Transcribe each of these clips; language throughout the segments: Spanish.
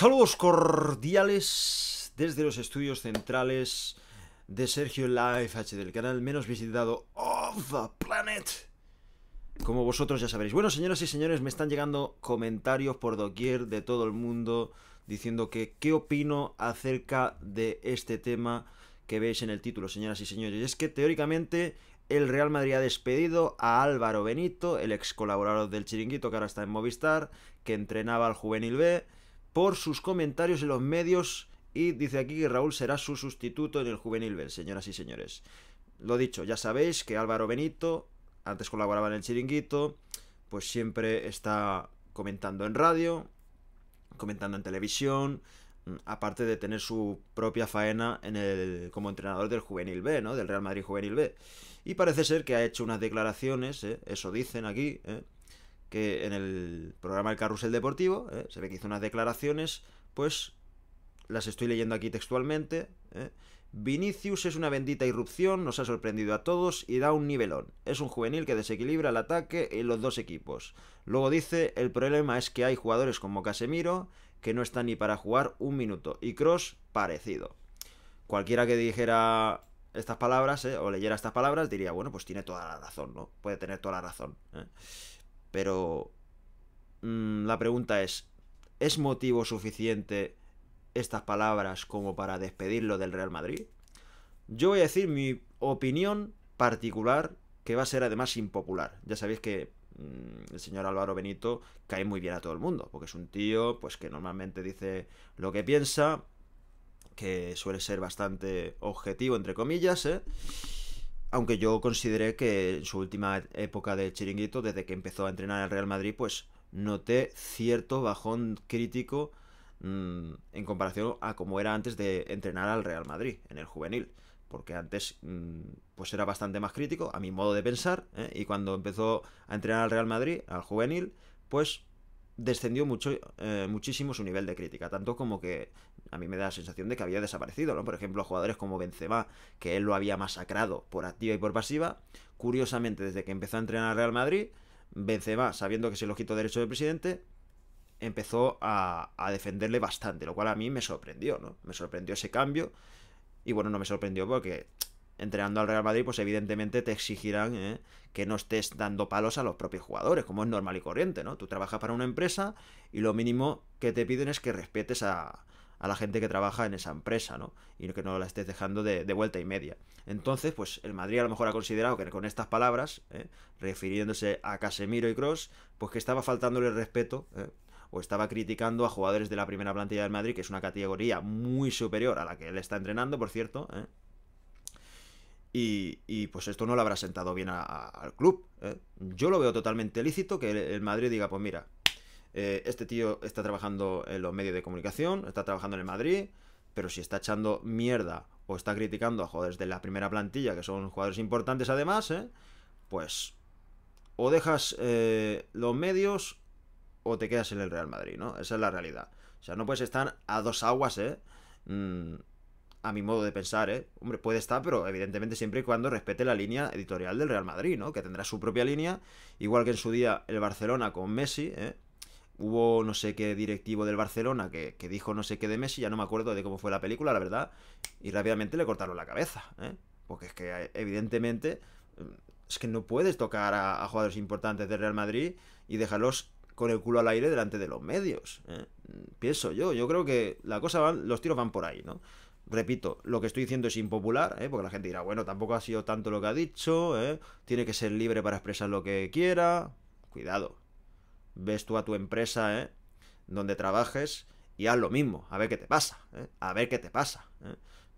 Saludos cordiales desde los estudios centrales de Sergio Live HD, del canal menos visitado of the planet. Como vosotros ya sabréis. Bueno, señoras y señores, me están llegando comentarios por doquier de todo el mundo diciendo que qué opino acerca de este tema que veis en el título, señoras y señores. Y es que teóricamente el Real Madrid ha despedido a Álvaro Benito, el ex colaborador del Chiringuito que ahora está en Movistar, que entrenaba al Juvenil B por sus comentarios en los medios y dice aquí que Raúl será su sustituto en el Juvenil B, señoras y señores. Lo dicho, ya sabéis que Álvaro Benito, antes colaboraba en el Chiringuito, pues siempre está comentando en radio, comentando en televisión, mm, aparte de tener su propia faena en el, como entrenador del Juvenil B, ¿no? Del Real Madrid Juvenil B. Y parece ser que ha hecho unas declaraciones, ¿eh? eso dicen aquí, ¿eh? que en el programa El Carrusel Deportivo, ¿eh? se ve que hizo unas declaraciones, pues las estoy leyendo aquí textualmente. ¿eh? Vinicius es una bendita irrupción, nos ha sorprendido a todos y da un nivelón. Es un juvenil que desequilibra el ataque en los dos equipos. Luego dice, el problema es que hay jugadores como Casemiro que no están ni para jugar un minuto y Cross parecido. Cualquiera que dijera estas palabras ¿eh? o leyera estas palabras diría, bueno, pues tiene toda la razón, ¿no? Puede tener toda la razón. Pero mm, la pregunta es, ¿es motivo suficiente estas palabras como para despedirlo del Real Madrid? Yo voy a decir mi opinión particular, que va a ser además impopular. Ya sabéis que mm, el señor Álvaro Benito cae muy bien a todo el mundo, porque es un tío pues que normalmente dice lo que piensa, que suele ser bastante objetivo, entre comillas, ¿eh? Aunque yo consideré que en su última época de chiringuito, desde que empezó a entrenar al Real Madrid, pues noté cierto bajón crítico mm, en comparación a cómo era antes de entrenar al Real Madrid en el juvenil. Porque antes mm, pues era bastante más crítico, a mi modo de pensar, ¿eh? y cuando empezó a entrenar al Real Madrid, al juvenil, pues descendió mucho, eh, muchísimo su nivel de crítica, tanto como que a mí me da la sensación de que había desaparecido, ¿no? Por ejemplo, jugadores como Benzema, que él lo había masacrado por activa y por pasiva, curiosamente desde que empezó a entrenar al Real Madrid, Benzema, sabiendo que se lo quitó derecho del presidente, empezó a, defenderle bastante, lo cual a mí me sorprendió, ¿no? Me sorprendió ese cambio. Y bueno, no me sorprendió porque entrenando al Real Madrid, pues evidentemente te exigirán eh, que no estés dando palos a los propios jugadores, como es normal y corriente, ¿no? Tú trabajas para una empresa y lo mínimo que te piden es que respetes a, la gente que trabaja en esa empresa, ¿no? Y que no la estés dejando de, vuelta y media. Entonces, pues el Madrid a lo mejor ha considerado que con estas palabras, eh, refiriéndose a Casemiro y Cross, pues que estaba faltándole respeto, eh, o estaba criticando a jugadores de la primera plantilla del Madrid, que es una categoría muy superior a la que él está entrenando, por cierto, ¿eh? Y, pues esto no lo habrá sentado bien al club. ¿eh? Yo lo veo totalmente lícito que el, Madrid diga, pues mira, eh, este tío está trabajando en los medios de comunicación, está trabajando en el Madrid, pero si está echando mierda o está criticando a jugadores de la primera plantilla, que son jugadores importantes además, ¿eh? pues o dejas eh, los medios o te quedas en el Real Madrid, ¿no? Esa es la realidad. O sea, no puedes estar a dos aguas, ¿eh? Mm, a mi modo de pensar, ¿eh? Hombre, puede estar, pero evidentemente siempre y cuando respete la línea editorial del Real Madrid, ¿no? Que tendrá su propia línea, igual que en su día el Barcelona con Messi, ¿eh? Hubo no sé qué directivo del Barcelona que, dijo no sé qué de Messi, ya no me acuerdo de cómo fue la película, la verdad, y rápidamente le cortaron la cabeza, ¿eh? Porque es que eh, evidentemente mm, es que no puedes tocar a, jugadores importantes del Real Madrid y dejarlos con el culo al aire delante de los medios. ¿eh? Pienso yo, yo creo que la cosa van, los tiros van por ahí, ¿no? Repito, lo que estoy diciendo es impopular, ¿eh? porque la gente dirá, bueno, tampoco ha sido tanto lo que ha dicho, ¿eh? tiene que ser libre para expresar lo que quiera. Cuidado. Ves tú a tu empresa, ¿eh? donde trabajes, y haz lo mismo, a ver qué te pasa, ¿eh? a ver qué te pasa.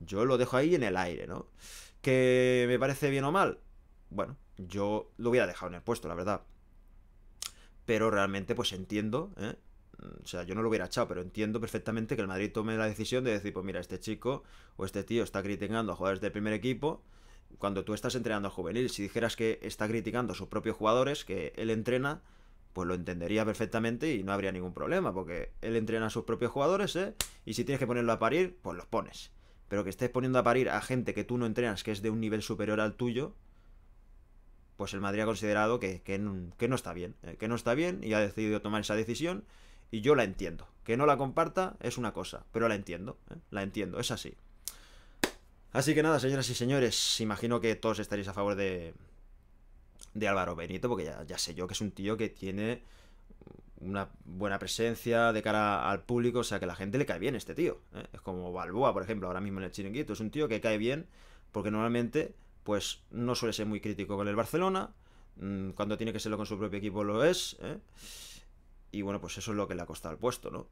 Yo lo dejo ahí en el aire, ¿no? ¿Que me parece bien o mal? Bueno, yo lo hubiera dejado en el puesto, la verdad. Pero realmente pues entiendo, ¿eh? o sea, yo no lo hubiera echado, pero entiendo perfectamente que el Madrid tome la decisión de decir, pues mira, este chico o este tío está criticando a jugadores del primer equipo cuando tú estás entrenando a juvenil. Si dijeras que está criticando a sus propios jugadores, que él entrena, pues lo entendería perfectamente y no habría ningún problema, porque él entrena a sus propios jugadores, ¿eh? Y si tienes que ponerlo a parir, pues los pones. Pero que estés poniendo a parir a gente que tú no entrenas, que es de un nivel superior al tuyo, pues el Madrid ha considerado que, que, no está bien, ¿eh? que no está bien y ha decidido tomar esa decisión y yo la entiendo. Que no la comparta es una cosa, pero la entiendo, ¿eh? la entiendo, es así. Así que nada, señoras y señores, imagino que todos estaréis a favor de, de Álvaro Benito, porque ya, sé yo que es un tío que tiene una buena presencia de cara al público, o sea que la gente le cae bien este tío. ¿eh? Es como Balboa, por ejemplo, ahora mismo en el chiringuito. Es un tío que cae bien porque normalmente pues no suele ser muy crítico con el Barcelona. Mm, cuando tiene que serlo con su propio equipo lo es. ¿eh? Y bueno, pues eso es lo que le ha costado el puesto, ¿no?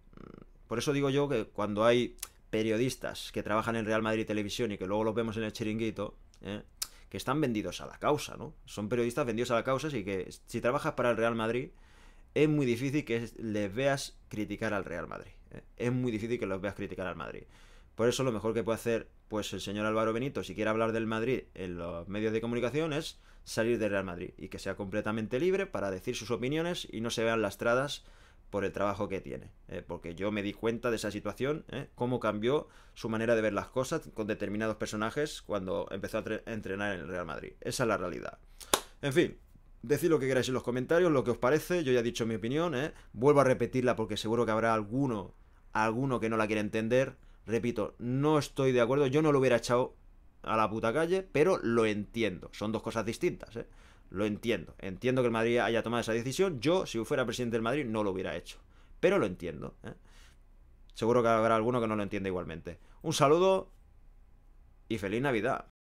Por eso digo yo que cuando hay periodistas que trabajan en Real Madrid Televisión y que luego los vemos en el chiringuito, ¿eh? que están vendidos a la causa, ¿no? Son periodistas vendidos a la causa y que si trabajas para el Real Madrid es muy difícil que les veas criticar al Real Madrid. ¿eh? Es muy difícil que los veas criticar al Madrid. Por eso lo mejor que puede hacer pues el señor Álvaro Benito, si quiere hablar del Madrid en los medios de comunicación, es salir del Real Madrid y que sea completamente libre para decir sus opiniones y no se vean lastradas por el trabajo que tiene. Eh, porque yo me di cuenta de esa situación, eh, cómo cambió su manera de ver las cosas con determinados personajes cuando empezó a entrenar en el Real Madrid. Esa es la realidad. En fin, Decid lo que queráis en los comentarios, lo que os parece, yo ya he dicho mi opinión, eh, vuelvo a repetirla porque seguro que habrá alguno, alguno que no la quiera entender. Repito, no estoy de acuerdo, yo no lo hubiera echado a la puta calle, pero lo entiendo. Son dos cosas distintas, ¿eh? Lo entiendo. Entiendo que el Madrid haya tomado esa decisión. Yo, si fuera presidente del Madrid, no lo hubiera hecho. Pero lo entiendo. ¿eh? Seguro que habrá alguno que no lo entienda igualmente. Un saludo y feliz Navidad.